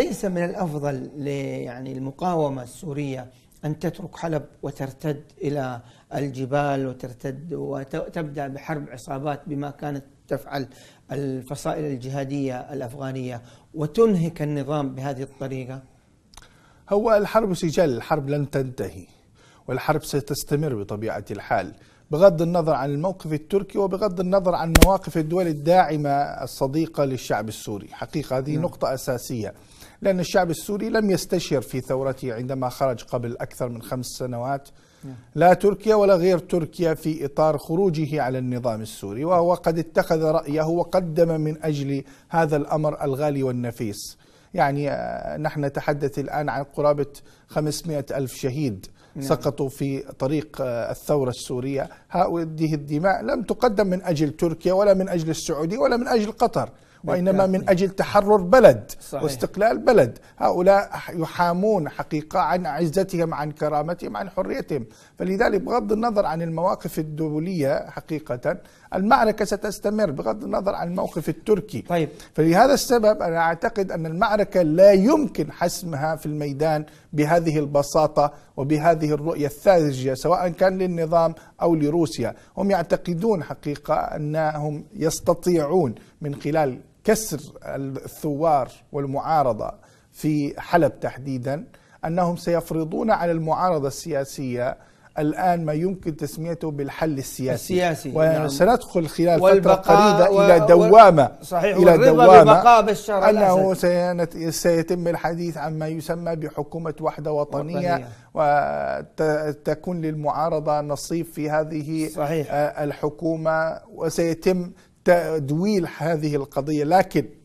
ليس من الافضل يعني المقاومه السوريه ان تترك حلب وترتد الى الجبال وترتد وتبدا بحرب عصابات بما كانت تفعل الفصائل الجهاديه الافغانيه وتنهك النظام بهذه الطريقه؟ هو الحرب سجال، الحرب لن تنتهي والحرب ستستمر بطبيعه الحال بغض النظر عن الموقف التركي وبغض النظر عن مواقف الدول الداعمه الصديقه للشعب السوري، حقيقه هذه نعم. نقطه اساسيه. لأن الشعب السوري لم يستشر في ثورته عندما خرج قبل أكثر من خمس سنوات لا تركيا ولا غير تركيا في إطار خروجه على النظام السوري وهو قد اتخذ رأيه وقدم من أجل هذا الأمر الغالي والنفيس يعني آه، نحن نتحدث الآن عن قرابة 500 ألف شهيد نعم. سقطوا في طريق آه، الثورة السورية هذه الدماء لم تقدم من أجل تركيا ولا من أجل السعودية ولا من أجل قطر وإنما من أجل تحرر بلد صحيح. واستقلال بلد هؤلاء يحامون حقيقة عن عزتهم عن كرامتهم عن حريتهم فلذلك بغض النظر عن المواقف الدولية حقيقة المعركة ستستمر بغض النظر عن الموقف التركي طيب. فلهذا السبب أنا أعتقد أن المعركة لا يمكن حسمها في الميدان بهذه البساطة وبهذه الرؤية الثالجة سواء كان للنظام أو لروسيا هم يعتقدون حقيقة أنهم يستطيعون من خلال كسر الثوار والمعارضه في حلب تحديدا انهم سيفرضون على المعارضه السياسيه الان ما يمكن تسميته بالحل السياسي السياسي وسندخل خلال نعم. فتره قريبه و... الى دوامه صحيح الى دوامه انه الأسد. سيتم الحديث عن ما يسمى بحكومه وحده وطنيه, وطنية. وتكون للمعارضه نصيب في هذه صحيح. آه، الحكومه وسيتم تدويل هذه القضية لكن